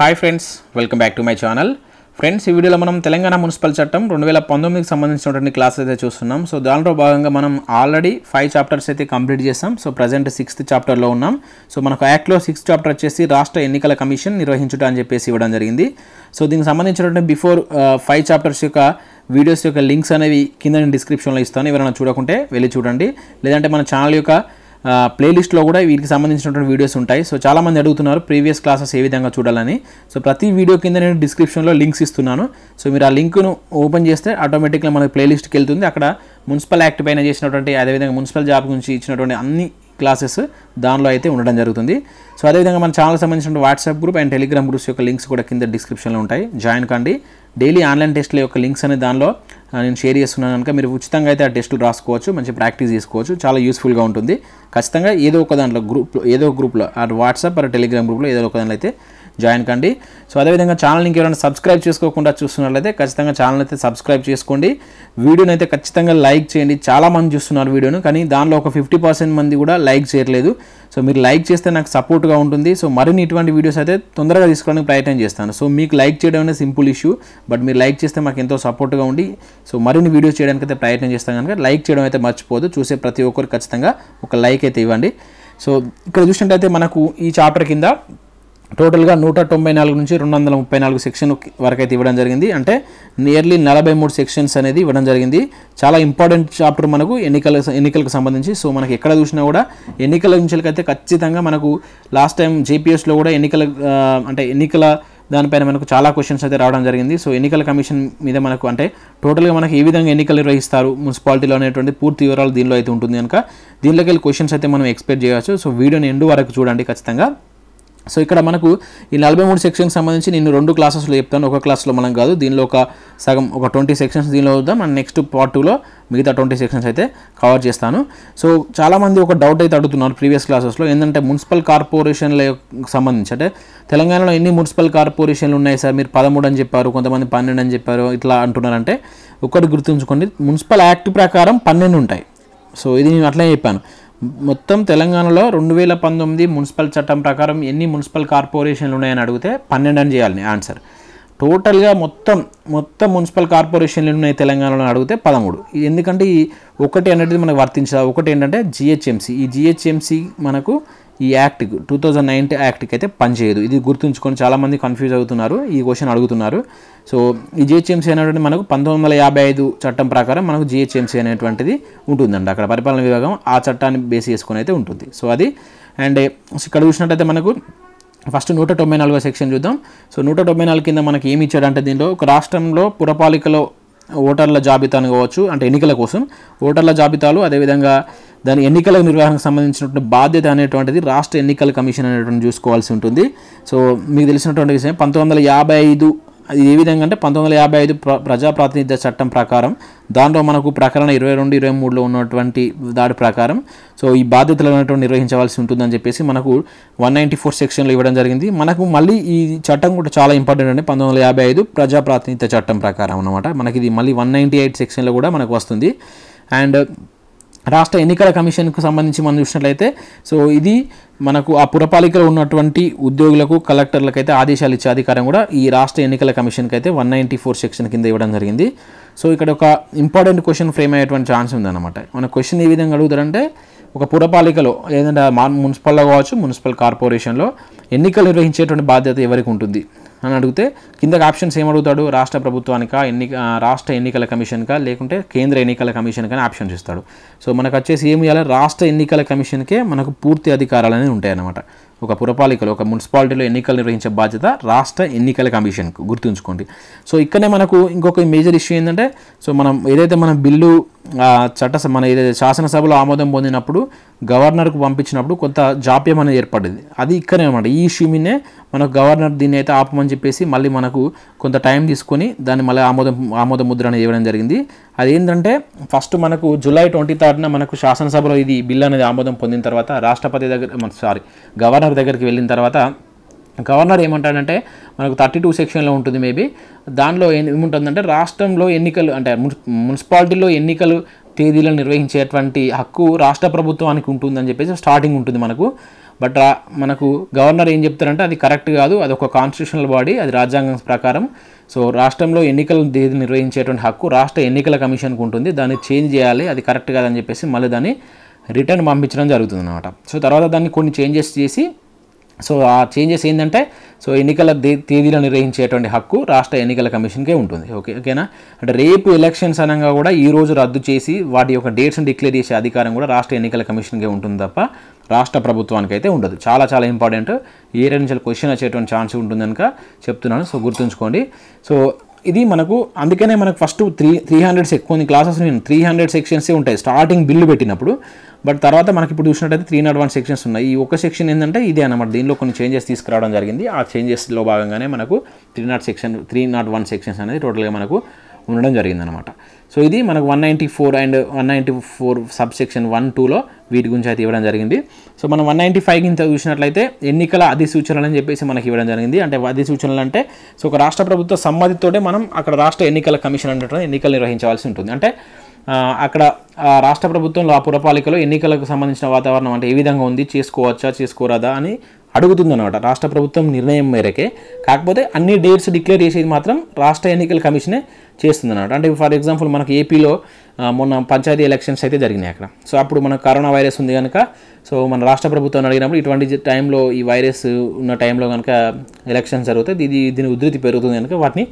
hi friends welcome back to my channel friends ఈ వీడియోలో మనం తెలంగాణ మున్సిపల్ చట్టం రెండు వేల పంతొమ్మిదికి సంబంధించినటువంటి క్లాసెస్ అయితే చూస్తున్నాం సో దానిలో భాగంగా మనం ఆల్రెడీ ఫైవ్ చాప్టర్స్ అయితే కంప్లీట్ చేసాం సో ప్రజెంట్ సిక్స్త్ చాప్టర్లో ఉన్నాం సో మనకు యాక్ట్లో సిక్స్త్ చాప్టర్ వచ్చేసి రాష్ట్ర ఎన్నికల కమిషన్ నిర్వహించడం అని చెప్పేసి ఇవ్వడం జరిగింది సో దీనికి సంబంధించినటువంటి బిఫోర్ ఫైవ్ చాప్టర్స్ యొక్క వీడియోస్ యొక్క లింక్స్ అనేవి కింద డిస్క్రిప్షన్లో ఇస్తాను ఎవరైనా చూడకుంటే వెళ్ళి చూడండి లేదంటే మన ఛానల్ యొక్క ప్లేలిస్ట్లో కూడా వీరికి సంబంధించినటువంటి వీడియోస్ ఉంటాయి సో చాలామంది అడుగుతున్నారు ప్రీవియస్ క్లాసెస్ ఏ విధంగా చూడాలని సో ప్రతి వీడియో కింద నేను డిస్క్రిప్షన్లో లింక్స్ ఇస్తున్నాను సో మీరు ఆ లింక్ను ఓపెన్ చేస్తే ఆటోమేటిక్గా మనకి ప్లేలిస్ట్కి వెళ్తుంది అక్కడ మున్సిపల్ యాక్ట్ పైన చేసినటువంటి అదేవిధంగా మున్సిపల్ జాబ్ గురించి ఇచ్చినటువంటి అన్ని క్లాసెస్ దానిలో అయితే ఉండడం జరుగుతుంది సో అదేవిధంగా మన ఛానల్ సంబంధించిన WhatsApp group and Telegram groups యొక్క లింక్స్ కూడా కింద డిస్క్రిప్షన్లో ఉంటాయి జాయిన్ కండి డైలీ ఆన్లైన్ టెస్ట్ల యొక్క లింక్స్ అనే దానిలో నేను షేర్ చేస్తున్నాను కనుక మీరు ఉచితంగా అయితే ఆ టెస్టులు రాసుకోవచ్చు మంచి ప్రాక్టీస్ చేసుకోవచ్చు చాలా యూస్ఫుల్గా ఉంటుంది ఖచ్చితంగా ఏదో ఒక దాంట్లో గ్రూప్ ఏదో గ్రూప్లో ఆ వాట్సాప్ అటు టెలిగ్రామ్ గ్రూప్లో ఏదో ఒక దాంట్లో అయితే జాయిన్ కండి సో అదేవిధంగా ఛానల్ ఇంకెవరైనా సబ్స్క్రైబ్ చేసుకోకుండా చూస్తున్నట్లయితే ఖచ్చితంగా ఛానల్ అయితే సబ్స్క్రైబ్ చేసుకోండి వీడియోని అయితే ఖచ్చితంగా లైక్ చేయండి చాలామంది చూస్తున్నారు వీడియోను కానీ దానిలో ఒక ఫిఫ్టీ పర్సెంట్ మంది కూడా లైక్ చేయట్లేదు సో మీరు లైక్ చేస్తే నాకు సపోర్ట్గా ఉంటుంది సో మరిన్ని ఇటువంటి వీడియోస్ అయితే తొందరగా తీసుకోవడానికి ప్రయత్నం చేస్తాను సో మీకు లైక్ చేయడం అనేది సింపుల్ ఇష్యూ బట్ మీరు లైక్ చేస్తే మాకు ఎంతో సపోర్ట్గా ఉండి సో మరిన్ని వీడియోస్ చేయడానికి అయితే ప్రయత్నం చేస్తాం కనుక లైక్ చేయడం అయితే మర్చిపోదు చూసే ప్రతి ఒక్కరు ఖచ్చితంగా ఒక లైక్ అయితే ఇవ్వండి సో ఇక్కడ చూసినట్టయితే మనకు ఈ చాప్టర్ కింద టోటల్గా నూట తొంభై నాలుగు నుంచి రెండు వందల ముప్పై నాలుగు సెక్షన్ వరకు అయితే ఇవ్వడం జరిగింది అంటే నియర్లీ నలభై మూడు సెక్షన్స్ అనేది ఇవ్వడం జరిగింది చాలా ఇంపార్టెంట్ చాప్టర్ మనకు ఎన్నికల ఎన్నికలకు సంబంధించి సో మనకి ఎక్కడ చూసినా కూడా ఎన్నికల నుంచికైతే ఖచ్చితంగా మనకు లాస్ట్ టైం జేపీఎస్లో కూడా ఎన్నికల అంటే ఎన్నికల దానిపైన మనకు చాలా క్వశ్చన్స్ అయితే రావడం జరిగింది సో ఎన్నికల కమిషన్ మీద మనకు అంటే టోటల్గా మనకు ఏ విధంగా ఎన్నికలు నిర్వహిస్తారు మున్సిపాలిటీలో అనేటువంటి పూర్తి వివరాలు దీనిలో అయితే ఉంటుంది కనుక దీనిలోకి వెళ్ళి క్వశ్చన్స్ అయితే మనం ఎక్స్పెక్ట్ చేయవచ్చు సో వీడియోని ఎండు వరకు చూడండి ఖచ్చితంగా సో ఇక్కడ మనకు ఈ నలభై మూడు సెక్షన్కి సంబంధించి నేను రెండు క్లాసెస్లో చెప్తాను ఒక క్లాస్లో మనం కాదు దీనిలో ఒక సగం ఒక ట్వంటీ సెక్షన్స్ దీనిలో వద్దాం అండ్ నెక్స్ట్ పార్ట్ టూలో మిగతా ట్వంటీ సెక్షన్స్ అయితే కవర్ చేస్తాను సో చాలామంది ఒక డౌట్ అయితే అడుగుతున్నారు ప్రీవియస్ క్లాసెస్లో ఏంటంటే మున్సిపల్ కార్పొరేషన్ల సంబంధించి అంటే తెలంగాణలో ఎన్ని మున్సిపల్ కార్పొరేషన్లు ఉన్నాయి సార్ మీరు పదమూడు అని చెప్పారు కొంతమంది పన్నెండు అని చెప్పారు ఇట్లా అంటున్నారంటే ఒకటి గుర్తుంచుకోండి మున్సిపల్ యాక్ట్ ప్రకారం పన్నెండు ఉంటాయి సో ఇది నేను అట్లనే చెప్పాను మొత్తం తెలంగాణలో రెండు వేల పంతొమ్మిది మున్సిపల్ చట్టం ప్రకారం ఎన్ని మున్సిపల్ కార్పొరేషన్లు ఉన్నాయని అడిగితే పన్నెండు అని చేయాలి ఆన్సర్ టోటల్గా మొత్తం మొత్తం మున్సిపల్ కార్పొరేషన్లు ఉన్నాయి తెలంగాణలో అడిగితే పదమూడు ఎందుకంటే ఈ ఒకటి అనేది మనకు వర్తించదు ఒకటి ఏంటంటే జిహెచ్ఎంసీ ఈ జిహెచ్ఎంసీ మనకు ఈ యాక్ట్ టూ థౌజండ్ నైన్టీ యాక్ట్కి అయితే పనిచేయదు ఇది గుర్తుంచుకొని చాలామంది కన్ఫ్యూజ్ అవుతున్నారు ఈ క్వశ్చన్ అడుగుతున్నారు సో ఈ జిహెచ్ఎంసీ అనేటువంటి మనకు పంతొమ్మిది వందల యాభై ఐదు చట్టం ప్రకారం మనకు జిహెచ్ఎంసీ అనేటువంటిది ఉంటుందండి అక్కడ పరిపాలన విభాగం ఆ చట్టాన్ని బేస్ చేసుకుని అయితే ఉంటుంది సో అది అండ్ ఇక్కడ చూసినట్టయితే మనకు ఫస్ట్ నూట తొంభై నాలుగో సెక్షన్ చూద్దాం సో నూట తొంభై నాలుగు కింద మనకి ఏమి ఇచ్చాడంటే దీనిలో ఒక రాష్ట్రంలో పురపాలికలో ఓటర్ల జాబితాను కావచ్చు అంటే ఎన్నికల కోసం ఓటర్ల జాబితాలు అదేవిధంగా దాని ఎన్నికల నిర్వహణకు సంబంధించినటువంటి బాధ్యత అనేటువంటిది రాష్ట్ర ఎన్నికల కమిషన్ అనేటువంటి చూసుకోవాల్సి ఉంటుంది సో మీకు తెలిసినటువంటి విషయం పంతొమ్మిది వందల యాభై ఐదు అది ఏ విధంగా అంటే పంతొమ్మిది వందల యాభై ఐదు ప్ర ప్రజాప్రాతినిధ్య చట్టం ప్రకారం దానిలో మనకు ప్రకరణ ఇరవై రెండు ఇరవై మూడులో ఉన్నటువంటి దాడి ప్రకారం సో ఈ బాధ్యతలు అనేటువంటి నిర్వహించవలసి ఉంటుందని చెప్పేసి మనకు వన్ నైంటీ ఫోర్ సెక్షన్లో ఇవ్వడం జరిగింది మనకు మళ్ళీ ఈ చట్టం కూడా చాలా ఇంపార్టెంట్ అండి పంతొమ్మిది వందల యాభై ఐదు ప్రజాప్రాతినిధ్య చట్టం ప్రకారం అనమాట మనకి ఇది మళ్ళీ వన్ నైంటీ ఎయిట్ సెక్షన్లో కూడా మనకు వస్తుంది అండ్ రాష్ట్ర ఎన్నికల కమిషన్కు సంబంధించి మనం చూసినట్లయితే సో ఇది మనకు ఆ పురపాలికలో ఉన్నటువంటి ఉద్యోగులకు కలెక్టర్లకు అయితే ఆదేశాలు ఇచ్చే అధికారం కూడా ఈ రాష్ట్ర ఎన్నికల కమిషన్కి అయితే వన్ నైంటీ ఫోర్ సెక్షన్ కింద ఇవ్వడం జరిగింది సో ఇక్కడ ఒక ఇంపార్టెంట్ క్వశ్చన్ ఫ్రేమ్ అయ్యేటువంటి ఛాన్స్ ఉందన్నమాట మన క్వశ్చన్ ఏ విధంగా అడుగుతారంటే ఒక పురపాలికలో ఏదంటే మున్సిపల్లో కావచ్చు మున్సిపల్ కార్పొరేషన్లో ఎన్నికలు నిర్వహించేటువంటి బాధ్యత ఎవరికి ఉంటుంది అని అడిగితే కిందకి ఆప్షన్స్ ఏమడుగుతాడు రాష్ట్ర ప్రభుత్వానికా ఎన్నిక రాష్ట్ర ఎన్నికల కమిషన్కా లేకుంటే కేంద్ర ఎన్నికల కమిషన్కి అని ఆప్షన్స్ ఇస్తాడు సో మనకు వచ్చేసి ఏమి చేయాలి రాష్ట్ర ఎన్నికల కమిషన్కే మనకు పూర్తి అధికారాలు అనేవి ఉంటాయన్నమాట ఒక పురపాలికలో ఒక మున్సిపాలిటీలో ఎన్నికలు నిర్వహించే బాధ్యత రాష్ట్ర ఎన్నికల కమిషన్కు గుర్తుంచుకోండి సో ఇక్కడనే మనకు ఇంకొక మేజర్ ఇష్యూ ఏంటంటే సో మనం ఏదైతే మనం బిల్లు చట్ట మన ఏదైతే శాసనసభలో ఆమోదం పొందినప్పుడు గవర్నర్కు పంపించినప్పుడు కొంత జాప్యం అనేది ఏర్పడింది అది ఇక్కడనే అనమాట ఈ ఇష్యూ మీదనే మనకు గవర్నర్ దీన్ని అయితే ఆపమని చెప్పేసి మళ్ళీ మనకు కొంత టైం తీసుకొని దాన్ని మళ్ళీ ఆమోదం ఆమోద ముద్ర అనేది ఇవ్వడం జరిగింది అది ఏంటంటే ఫస్ట్ మనకు జూలై ట్వంటీ థర్డ్న మనకు శాసనసభలో ఇది బిల్లు అనేది ఆమోదం పొందిన తర్వాత రాష్ట్రపతి దగ్గర సారీ గవర్నర్ గవర్నర్ దగ్గరికి వెళ్ళిన తర్వాత గవర్నర్ ఏమంటాడంటే మనకు థర్టీ టూ సెక్షన్లో ఉంటుంది మేబీ దానిలో ఏముంటుందంటే రాష్ట్రంలో ఎన్నికలు అంటే మున్సిపాలిటీలో ఎన్నికలు తేదీలను నిర్వహించేటువంటి హక్కు రాష్ట్ర ప్రభుత్వానికి ఉంటుందని చెప్పేసి స్టార్టింగ్ ఉంటుంది మనకు బట్ మనకు గవర్నర్ ఏం చెప్తారంటే అది కరెక్ట్ కాదు అది ఒక కాన్స్టిట్యూషనల్ బాడీ అది రాజ్యాంగం ప్రకారం సో రాష్ట్రంలో ఎన్నికల తేదీ నిర్వహించేటువంటి హక్కు రాష్ట్ర ఎన్నికల కమిషన్కు ఉంటుంది దాన్ని చేంజ్ చేయాలి అది కరెక్ట్ కాదని చెప్పేసి మళ్ళీ దాన్ని రిటర్న్ పంపించడం జరుగుతుంది అనమాట సో తర్వాత దాన్ని కొన్ని చేంజెస్ చేసి సో ఆ చేంజెస్ ఏంటంటే సో ఎన్నికల తేదీలను నిర్వహించేటువంటి హక్కు రాష్ట్ర ఎన్నికల కమిషన్కే ఉంటుంది ఓకే ఓకేనా అంటే రేపు ఎలక్షన్స్ అనగా కూడా ఈ రోజు రద్దు చేసి వాటి యొక్క డేట్స్ని డిక్లేర్ చేసే అధికారం కూడా రాష్ట్ర ఎన్నికల కమిషన్కే ఉంటుంది తప్ప రాష్ట్ర ప్రభుత్వానికి అయితే ఉండదు చాలా చాలా ఇంపార్టెంట్ ఏ నుంచి క్వశ్చన్ వచ్చేటువంటి ఛాన్స్ ఉంటుంది కనుక చెప్తున్నాను సో గుర్తుంచుకోండి సో ఇది మనకు అందుకనే మనకు ఫస్ట్ త్రీ త్రీ హండ్రెడ్ కొన్ని క్లాసెస్ నేను త్రీ హండ్రెడ్ సెక్షన్సే ఉంటాయి స్టార్టింగ్ బిల్లు పెట్టినప్పుడు బట్ తర్వాత మనకి ఇప్పుడు చూసినట్టయితే త్రీ నాట్ వన్ సెక్షన్స్ ఉన్నాయి ఈ ఒక సెక్షన్ ఏంటంటే ఇదే అనమాట దీనిలో కొన్ని చేంజెస్ తీసుకురావడం జరిగింది ఆ చేంజెస్లో భాగంగానే మనకు three nought section three nought one sections అనేది టోటల్గా మనకు ఉండడం జరిగిందనమాట సో ఇది మనకు one ninety four and one ninety four sub section one టూలో వీటి గురించి అయితే ఇవ్వడం జరిగింది సో మనం వన్ నైంటీ ఫైవ్ కింద చూసినట్లయితే ఎన్నికల అధిసూచనలు అని చెప్పేసి మనకి ఇవ్వడం జరిగింది అంటే అధిసూచనలు అంటే సో ఒక రాష్ట్ర ప్రభుత్వ సమ్మతితోటే మనం అక్కడ రాష్ట్ర ఎన్నికల కమిషన్ అంటే ఎన్నికలు నిర్వహించవలసి ఉంటుంది అంటే అక్కడ రాష్ట్ర ప్రభుత్వంలో ఆ పురపాలికలో ఎన్నికలకు సంబంధించిన వాతావరణం అంటే ఏ విధంగా ఉంది చేసుకోవచ్చా చేసుకోరాదా అని అనమాట రాష్ట్ర ప్రభుత్వం నిర్ణయం మేరకే కాకపోతే అన్ని డేట్స్ డిక్లేర్ చేసేది మాత్రం రాష్ట్ర ఎన్నికల కమిషనే చేస్తుంది అనమాట అంటే ఫర్ ఎగ్జాంపుల్ మనకు ఏపీలో మొన్న పంచాయతీ ఎలక్షన్స్ అయితే జరిగినాయి అక్కడ సో అప్పుడు మనకు కరోనా వైరస్ ఉంది కనుక సో మన రాష్ట్ర ప్రభుత్వం అడిగినప్పుడు ఇటువంటి టైంలో ఈ వైరస్ ఉన్న టైంలో కనుక ఎలక్షన్స్ జరుగుతాయి ఇది దీని ఉధృతి పెరుగుతుంది కనుక వాటిని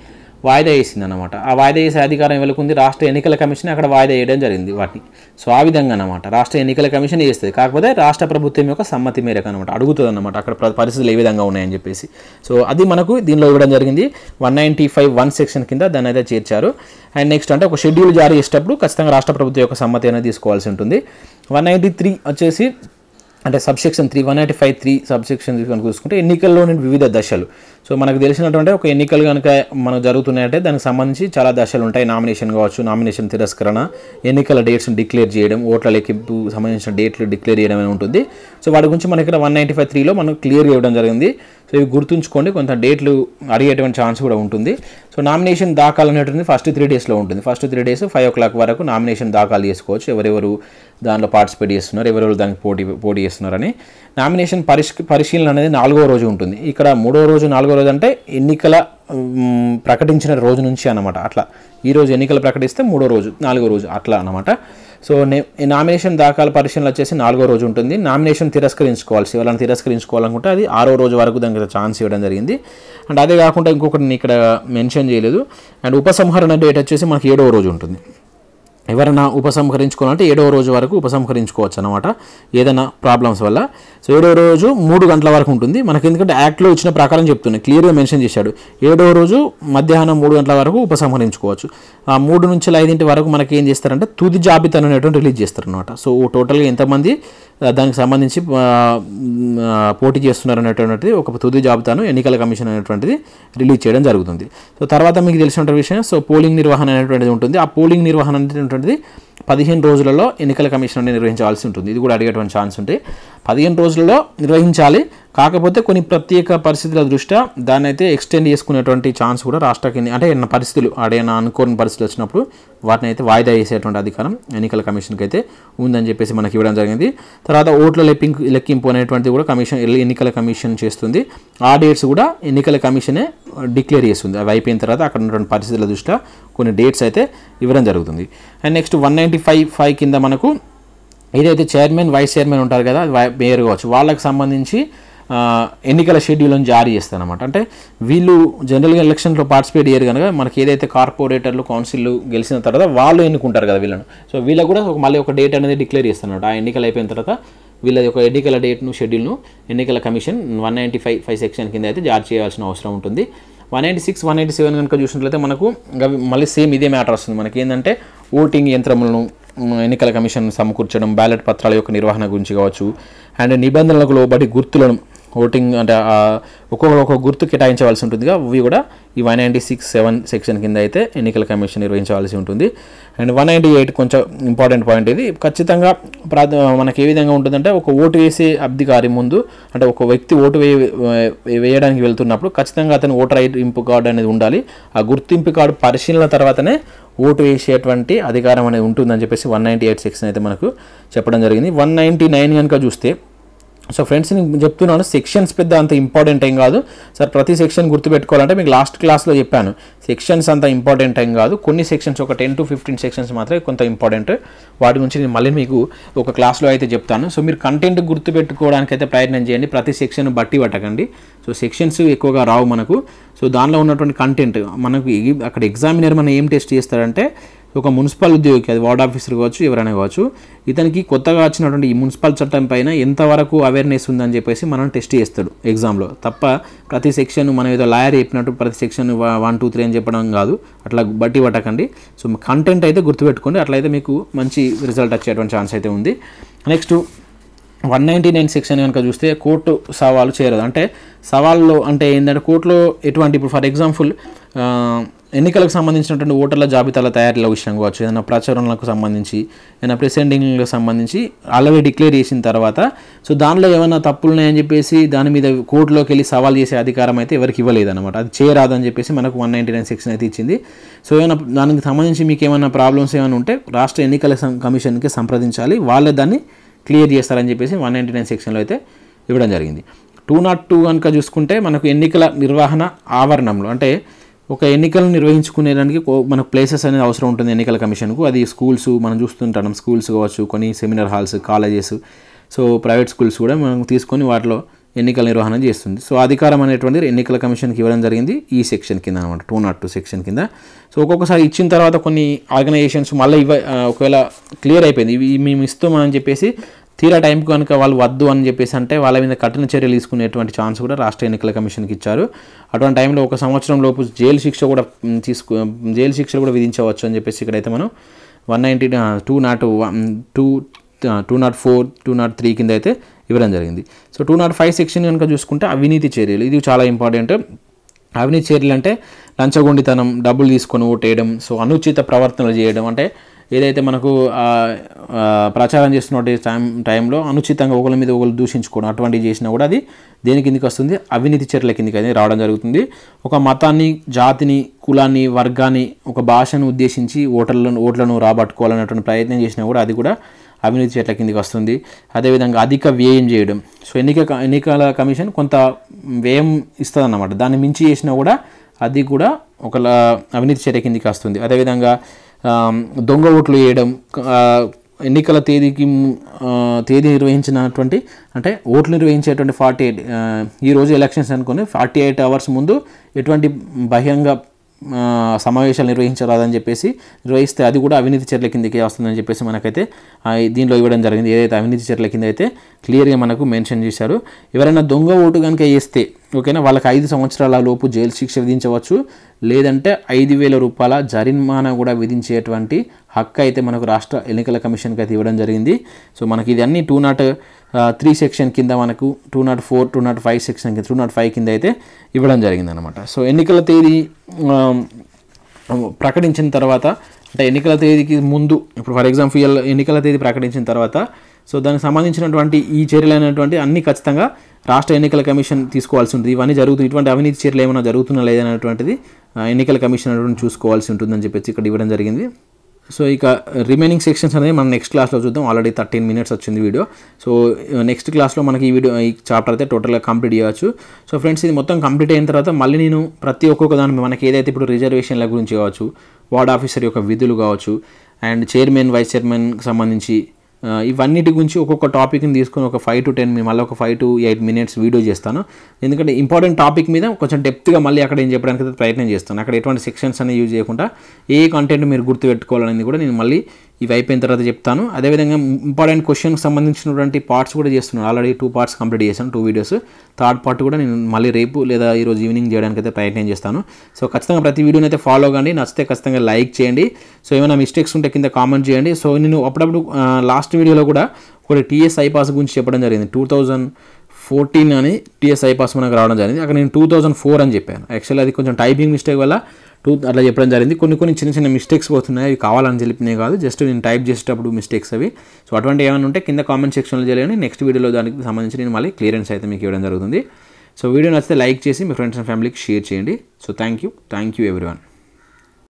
వాయిదా వేసింది అనమాట ఆ వాయిదా వేసే అధికారం ఎవరికి రాష్ట్ర ఎన్నికల కమిషన్ అక్కడ వాయిదా వేయడం జరిగింది వాటిని సో ఆ విధంగా అనమాట రాష్ట్ర ఎన్నికల కమిషన్ చేస్తుంది కాకపోతే రాష్ట్ర ప్రభుత్వం యొక్క సమ్మతి మేరకు అనమాట అడుగుతుంది అనమాట అక్కడ పరిస్థితులు ఏ విధంగా ఉన్నాయని చెప్పేసి సో అది మనకు దీనిలో ఇవ్వడం జరిగింది one ninety five one section కింద దాన్ని అయితే చేర్చారు అండ్ నెక్స్ట్ అంటే ఒక షెడ్యూల్ జారీ చేసేటప్పుడు ఖచ్చితంగా రాష్ట్ర ప్రభుత్వం యొక్క సమ్మతి అనేది తీసుకోవాల్సి ఉంటుంది వన్ నైంటీ త్రీ వచ్చేసి అంటే subsection three one eighty five three subsection కనుక చూసుకుంటే ఎన్నికల్లోని వివిధ దశలు సో మనకు తెలిసినటువంటి ఒక ఎన్నికలు కనుక మనం జరుగుతున్నాయంటే దానికి సంబంధించి చాలా దశలు ఉంటాయి నామినేషన్ కావచ్చు నామినేషన్ తిరస్కరణ ఎన్నికల డేట్స్ని డిక్లేర్ చేయడం ఓట్ల లెక్కింపు సంబంధించిన డేట్లు డిక్లేర్ చేయడం ఉంటుంది సో వాటి గురించి మనకి ఇక్కడ వన్ నైంటీ ఫైవ్ త్రీలో మనం క్లియర్ చేయడం జరిగింది సో ఇవి గుర్తుంచుకోండి కొంత డేట్లు అడిగేటువంటి ఛాన్స్ కూడా ఉంటుంది సో నామినేషన్ దాఖలు అనేటువంటిది ఫస్ట్ త్రీ డేస్లో ఉంటుంది first three days five o'clock వరకు నామినేషన్ దాఖలు చేసుకోవచ్చు ఎవరెవరు దానిలో పార్టిసిపేట్ చేస్తున్నారు ఎవరెవరు దానికి పోటీ పోటీ చేస్తున్నారని నామినేషన్ పరిష్ పరిశీలన అనేది నాలుగో రోజు ఉంటుంది ఇక్కడ మూడో రోజు నాలుగో రోజు అంటే ఎన్నికల ప్రకటించిన రోజు నుంచి అనమాట అట్లా ఈరోజు ఎన్నికలు ప్రకటిస్తే మూడో రోజు నాలుగో రోజు అట్లా అనమాట సో నే నామినేషన్ దాఖలు పరిశీలన వచ్చేసి నాలుగో రోజు ఉంటుంది నామినేషన్ తిరస్కరించుకోవాల్సి వాళ్ళని తిరస్కరించుకోవాలనుకుంటే అది ఆరో రోజు వరకు దానికి ఛాన్స్ ఇవ్వడం జరిగింది అండ్ అదే కాకుండా ఇంకొకటి ఇక్కడ మెన్షన్ చేయలేదు అండ్ ఉపసంహరణ డేట్ వచ్చేసి మనకి ఏడవ రోజు ఉంటుంది ఎవరైనా ఉపసంహరించుకోవాలంటే ఏడవ రోజు వరకు ఉపసంహరించుకోవచ్చు అనమాట ఏదైనా ప్రాబ్లమ్స్ వల్ల సో ఏడవ రోజు మూడు గంటల వరకు ఉంటుంది మనకి ఎందుకంటే యాక్ట్లో ఇచ్చిన ప్రకారం చెప్తున్నాయి క్లియర్గా మెన్షన్ చేశాడు ఏడవ రోజు మధ్యాహ్నం మూడు గంటల వరకు ఉపసంహరించుకోవచ్చు ఆ మూడు నుంచి ఐదింటి వరకు మనకి ఏం చేస్తారంటే తుది జాబితా అనేటువంటి రిలీజ్ చేస్తారనమాట సో టోటల్గా ఎంతమంది దానికి సంబంధించి పోటీ చేస్తున్నారు అనేటువంటిది ఒక తుది జాబితాను ఎన్నికల కమిషన్ అనేటువంటిది రిలీజ్ చేయడం జరుగుతుంది సో తర్వాత మీకు తెలిసిన విషయం సో పోలింగ్ నిర్వహణ అనేటువంటిది ఉంటుంది ఆ పోలింగ్ నిర్వహణ అనేటువంటి అనేటువంటిది పదిహేను రోజులలో ఎన్నికల కమిషన్ నిర్వహించాల్సి ఉంటుంది ఇది కూడా అడిగేటువంటి ఛాన్స్ ఉంటాయి పదిహేను రోజులలో నిర్వహించాలి కాకపోతే కొన్ని ప్రత్యేక పరిస్థితుల దృష్ట్యా దాన్ని అయితే ఎక్స్టెండ్ చేసుకునేటువంటి ఛాన్స్ కూడా కింద అంటే ఎన్న పరిస్థితులు ఆడేనా అనుకోని పరిస్థితులు వచ్చినప్పుడు వాటిని అయితే వాయిదా చేసేటువంటి అధికారం ఎన్నికల కమిషన్కి అయితే ఉందని చెప్పేసి మనకి ఇవ్వడం జరిగింది తర్వాత ఓట్ల లెప్పింపు లెక్కింపు అనేటువంటిది కూడా కమిషన్ ఎన్నికల కమిషన్ చేస్తుంది ఆ డేట్స్ కూడా ఎన్నికల కమిషనే డిక్లేర్ చేస్తుంది అవి అయిపోయిన తర్వాత అక్కడ ఉన్నటువంటి పరిస్థితుల దృష్ట్యా కొన్ని డేట్స్ అయితే ఇవ్వడం జరుగుతుంది and next one ninety five five కింద మనకు ఏదైతే చైర్మన్ వైస్ చైర్మన్ ఉంటారు కదా మేయర్ కావచ్చు వాళ్ళకి సంబంధించి ఎన్నికల షెడ్యూల్ని జారీ చేస్తారనమాట అంటే వీళ్ళు జనరల్గా ఎలక్షన్లో పార్టిసిపేట్ చేయరు కనుక మనకి ఏదైతే కార్పొరేటర్లు కౌన్సిల్ గెలిచిన తర్వాత వాళ్ళు ఎన్నుకుంటారు కదా వీళ్ళను సో వీళ్ళకు కూడా ఒక మళ్ళీ ఒక డేట్ అనేది డిక్లేర్ చేస్తారనమాట ఆ ఎన్నికలు అయిపోయిన తర్వాత వీళ్ళ యొక్క ఎన్నికల డేట్ను షెడ్యూల్ను ఎన్నికల commission one ninety five five section కింద అయితే జారీ చేయాల్సిన అవసరం ఉంటుంది one ninety six one eighty seven కనుక చూసినట్లయితే మనకు మళ్ళీ సేమ్ ఇదే మ్యాటర్ వస్తుంది మనకి ఏంటంటే ఓటింగ్ యంత్రములను ఎన్నికల కమిషన్ సమకూర్చడం బ్యాలెట్ పత్రాల యొక్క నిర్వహణ గురించి కావచ్చు అండ్ నిబంధనలకు లోబడి గుర్తులను ఓటింగ్ అంటే ఒక్కొక్క ఒక్కొక్క గుర్తు కేటాయించవలసి ఉంటుందిగా ఇవి కూడా ఈ one ninety six seven section కింద అయితే ఎన్నికల కమిషన్ నిర్వహించవలసి ఉంటుంది అండ్ వన్ నైంటీ ఎయిట్ కొంచెం ఇంపార్టెంట్ పాయింట్ ఇది ఖచ్చితంగా ప్రా మనకి ఏ విధంగా ఉంటుందంటే ఒక ఓటు వేసే అబ్ధికారి ముందు అంటే ఒక వ్యక్తి ఓటు వే వేయడానికి వెళ్తున్నప్పుడు ఖచ్చితంగా అతను ఓటర్ ఐడెంపు కార్డు అనేది ఉండాలి ఆ గుర్తింపు కార్డు పరిశీలన తర్వాతనే ఓటు వేసేటువంటి అధికారం అనేది ఉంటుందని చెప్పేసి వన్ నైంటీ ఎయిట్ సెక్షన్ అయితే మనకు చెప్పడం జరిగింది వన్ నైంటీ నైన్ కనుక చూస్తే సో ఫ్రెండ్స్ నేను చెప్తున్నాను సెక్షన్స్ పెద్ద అంత ఇంపార్టెంట్ ఏం కాదు సార్ ప్రతి సెక్షన్ గుర్తుపెట్టుకోవాలంటే మీకు లాస్ట్ క్లాస్లో చెప్పాను సెక్షన్స్ అంత ఇంపార్టెంట్ ఏం కాదు కొన్ని సెక్షన్స్ ఒక టెన్ టు ఫిఫ్టీన్ సెక్షన్స్ మాత్రమే కొంత ఇంపార్టెంట్ వాటి గురించి నేను మళ్ళీ మీకు ఒక క్లాస్లో అయితే చెప్తాను సో మీరు కంటెంట్ గుర్తుపెట్టుకోవడానికి అయితే ప్రయత్నం చేయండి ప్రతి సెక్షన్ బట్టి పట్టకండి సో సెక్షన్స్ ఎక్కువగా రావు మనకు సో దానిలో ఉన్నటువంటి కంటెంట్ మనకు అక్కడ ఎగ్జామినర్ మనం ఏం టెస్ట్ చేస్తారంటే ఒక మున్సిపల్ ఉద్యోగికి అది వార్డ్ ఆఫీసర్ కావచ్చు ఎవరైనా కావచ్చు ఇతనికి కొత్తగా వచ్చినటువంటి ఈ మున్సిపల్ చట్టం పైన ఎంతవరకు అవేర్నెస్ ఉందని చెప్పేసి మనం టెస్ట్ చేస్తాడు ఎగ్జామ్లో తప్ప ప్రతి సెక్షన్ మనం ఏదో లాయర్ చెప్పినట్టు ప్రతి సెక్షన్ వన్ టూ త్రీ అని చెప్పడం కాదు అట్లా బట్టి పట్టకండి సో కంటెంట్ అయితే గుర్తుపెట్టుకోండి అట్లయితే మీకు మంచి రిజల్ట్ వచ్చేటువంటి ఛాన్స్ అయితే ఉంది next one ninety nine section కనుక చూస్తే కోర్టు సవాలు చేరదు అంటే సవాళ్ళు అంటే ఏంటంటే కోర్టులో ఎటువంటి ఇప్పుడు ఫర్ ఎగ్జాంపుల్ ఎన్నికలకు సంబంధించినటువంటి ఓటర్ల జాబితాల తయారీలో విషయం కావచ్చు ఏదైనా ప్రచారాలకు సంబంధించి ఏదైనా ప్రెసెంటింగ్లకు సంబంధించి ఆల్రెడీ డిక్లేర్ చేసిన తర్వాత సో దానిలో ఏమైనా తప్పులు ఉన్నాయని చెప్పేసి దాని మీద కోర్టులోకి వెళ్ళి సవాల్ చేసే అధికారం అయితే ఎవరికి ఇవ్వలేదన్నమాట అది చేయరాదని చెప్పేసి మనకు వన్ నైంటీ నైన్ సెక్షన్ అయితే ఇచ్చింది సో ఏమైనా దానికి సంబంధించి మీకు ఏమైనా ప్రాబ్లమ్స్ ఏమైనా ఉంటే రాష్ట్ర ఎన్నికల కమిషన్కి సంప్రదించాలి వాళ్ళే దాన్ని క్లియర్ చేస్తారని చెప్పేసి వన్ నైంటీ నైన్ సెక్షన్లో అయితే ఇవ్వడం జరిగింది టూ నాట్ టూ కనుక చూసుకుంటే మనకు ఎన్నికల నిర్వహణ ఆవరణంలో అంటే ఒక ఎన్నికలను నిర్వహించుకునేదానికి మనకు ప్లేసెస్ అనేది అవసరం ఉంటుంది ఎన్నికల కమిషన్కు అది స్కూల్స్ మనం చూస్తుంటాం స్కూల్స్ కావచ్చు కొన్ని seminar halls colleges so private schools కూడా మనం తీసుకొని వాటిలో ఎన్నికల నిర్వహణ చేస్తుంది సో అధికారం అనేటువంటి ఎన్నికల కమిషన్కి ఇవ్వడం జరిగింది ఈ సెక్షన్ కింద అనమాట టూ నాట్ టూ సెక్షన్ కింద సో ఒక్కొక్కసారి ఇచ్చిన తర్వాత కొన్ని ఆర్గనైజేషన్స్ మళ్ళీ ఇవ్వ ఒకవేళ క్లియర్ అయిపోయింది ఇవి మేము ఇస్తామని చెప్పేసి తీరా టైంకి కనుక వాళ్ళు వద్దు అని చెప్పేసి అంటే వాళ్ళ మీద కఠిన చర్యలు తీసుకునేటువంటి ఛాన్స్ కూడా రాష్ట్ర ఎన్నికల కమిషన్కి ఇచ్చారు అటువంటి టైంలో ఒక సంవత్సరం లోపు జైలు శిక్ష కూడా తీసుకు జైలు శిక్షలు కూడా విధించవచ్చు అని చెప్పేసి ఇక్కడైతే మనం one ninety two nought two two nought four two nought three కింద అయితే ఇవ్వడం జరిగింది so two nought five section కనుక చూసుకుంటే అవినీతి చర్యలు ఇది చాలా ఇంపార్టెంట్ అవినీతి చర్యలు అంటే లంచగొండితనం డబ్బులు తీసుకొని ఓటేయడం సో అనుచిత ప్రవర్తనలు చేయడం అంటే ఏదైతే మనకు ప్రచారం చేస్తున్న టైం టైంలో అనుచితంగా ఒకళ్ళ మీద ఒకళ్ళు దూషించుకోవడం అటువంటివి చేసినా కూడా అది దేని కిందికి వస్తుంది అవినీతి చర్యల కిందికి అది రావడం జరుగుతుంది ఒక మతాన్ని జాతిని కులాన్ని వర్గాన్ని ఒక భాషను ఉద్దేశించి ఓటర్లను ఓట్లను రాబట్టుకోవాలన్నటువంటి ప్రయత్నం చేసినా కూడా అది కూడా అవినీతి చర్యల కిందికి వస్తుంది అదేవిధంగా అధిక వ్యయం చేయడం సో ఎన్నిక ఎన్నికల కమిషన్ కొంత వ్యయం ఇస్తుంది అన్నమాట దాన్ని మించి చేసినా కూడా అది కూడా ఒక అవినీతి చర్య కిందికి వస్తుంది అదేవిధంగా దొంగ ఓట్లు వేయడం ఎన్నికల తేదీకి తేదీ నిర్వహించినటువంటి అంటే ఓట్లు నిర్వహించేటువంటి ఫార్టీ ఎయిట్ ఈరోజు ఎలక్షన్స్ అనుకుని ఫార్టీ ఎయిట్ అవర్స్ ముందు ఎటువంటి బహిరంగ సమావేశాలు నిర్వహించరాదని చెప్పేసి నిర్వహిస్తే అది కూడా అవినీతి చర్యల కిందకి వస్తుందని చెప్పేసి మనకైతే దీనిలో ఇవ్వడం జరిగింది ఏదైతే అవినీతి చర్యల కింద అయితే క్లియర్గా మనకు మెన్షన్ చేశారు ఎవరైనా దొంగ ఓటు కనుక వేస్తే ఓకేనా వాళ్ళకి ఐదు సంవత్సరాల లోపు జైలు శిక్ష విధించవచ్చు లేదంటే ఐదు వేల రూపాయల జరిమానా కూడా విధించేటువంటి హక్కు అయితే మనకు రాష్ట్ర ఎన్నికల కమిషన్కి అయితే ఇవ్వడం జరిగింది సో మనకి ఇది అన్ని టూ నాట్ త్రీ సెక్షన్ కింద మనకు two nought four two nought five section కింద టూ నాట్ ఫైవ్ కింద అయితే ఇవ్వడం జరిగింది అనమాట సో ఎన్నికల తేదీ ప్రకటించిన తర్వాత అంటే ఎన్నికల తేదీకి ముందు ఇప్పుడు ఫర్ ఎగ్జాంపుల్ ఎన్నికల తేదీ ప్రకటించిన తర్వాత సో దానికి సంబంధించినటువంటి ఈ చర్యలు అనేటువంటి అన్ని ఖచ్చితంగా రాష్ట్ర ఎన్నికల కమిషన్ తీసుకోవాల్సి ఉంటుంది ఇవన్నీ జరుగుతుంది ఇటువంటి అవినీతి చర్యలు ఏమైనా జరుగుతున్నా లేదనేటువంటిది ఎన్నికల కమిషన్ అనేటువంటి చూసుకోవాల్సి ఉంటుందని చెప్పేసి ఇక్కడ ఇవ్వడం జరిగింది సో ఇక రిమైనింగ్ సెక్షన్స్ అనేది మనం నెక్స్ట్ క్లాస్లో చూద్దాం ఆల్రెడీ థర్టీన్ మినిట్స్ వచ్చింది వీడియో సో నెక్స్ట్ క్లాస్లో మనకి ఈ వీడియో ఈ చాప్టర్ అయితే టోటల్గా కంప్లీట్ చేయవచ్చు సో ఫ్రెండ్స్ ఇది మొత్తం కంప్లీట్ అయిన తర్వాత మళ్ళీ నేను ప్రతి ఒక్కొక్క దాని మనకి ఏదైతే ఇప్పుడు రిజర్వేషన్ల గురించి కావచ్చు వార్డ్ ఆఫీసర్ యొక్క విధులు కావచ్చు అండ్ చైర్మన్ వైస్ చైర్మన్కి సంబంధించి ఇవన్నిటి గురించి ఒక్కొక్క టాపిక్ని తీసుకొని ఒక ఫైవ్ టు టెన్ మళ్ళీ ఒక five to eight minutes video చేస్తాను ఎందుకంటే ఇంపార్టెంట్ టాపిక్ మీద కొంచెం డెప్త్గా మళ్ళీ అక్కడ ఏం చెప్పడానికి ప్రయత్నం చేస్తాను అక్కడ ఎటువంటి సెక్షన్స్ అనేవి యూజ్ చేయకుండా ఏ కంటెంట్ మీరు గుర్తుపెట్టుకోవాలనేది కూడా నేను మళ్ళీ ఇవి అయిపోయిన తర్వాత చెప్తాను అదేవిధంగా ఇంపార్టెంట్ క్వశ్చన్కి సంబంధించినటువంటి పార్ట్స్ కూడా చేస్తున్నాను ఆల్రెడీ టూ పార్ట్స్ కంప్లీట్ చేశాను టూ వీడియోస్ థర్డ్ పార్ట్ కూడా నేను మళ్ళీ రేపు లేదా ఈరోజు ఈవినింగ్ చేయడానికి అయితే ప్రయత్నం చేస్తాను సో ఖచ్చితంగా ప్రతి వీడియోని అయితే ఫాలో కండి నచ్చితే ఖచ్చితంగా లైక్ చేయండి సో ఏమైనా మిస్టేక్స్ ఉంటే కింద కామెంట్ చేయండి సో నేను అప్పుడప్పుడు లాస్ట్ వీడియోలో కూడా ఒకటి టీఎస్ ఐపాస్ గురించి చెప్పడం జరిగింది టూ థౌజండ్ ఫోర్టీన్ అని టీఎస్ ఐపాస్ మనకు రావడం జరిగింది అక్కడ నేను టూ థౌజండ్ ఫోర్ అని చెప్పాను యాక్చువల్లీ అది కొంచెం టైపింగ్ మిస్టేక్ వల్ల టూ అట్లా చెప్పడం జరిగింది కొన్ని కొన్ని చిన్న చిన్న మిస్టేక్స్ పోతున్నాయి అవి కావాలని తెలిపినాయి కాదు జస్ట్ నేను టైప్ చేసేటప్పుడు మిస్టేక్స్ అవి సో అటువంటి ఏమైనా ఉంటే కింద కామెంట్ సెక్షన్లో చేయాలని నెక్స్ట్ వీడియోలో దానికి సంబంధించి నేను మళ్ళీ క్లియరెన్స్ అయితే మీకు ఇవ్వడం జరుగుతుంది సో వీడియో నచ్చితే లైక్ చేసి మీ ఫ్రెండ్స్ అండ్ ఫ్యామిలీకి షేర్ చేయండి so thank you thank you everyone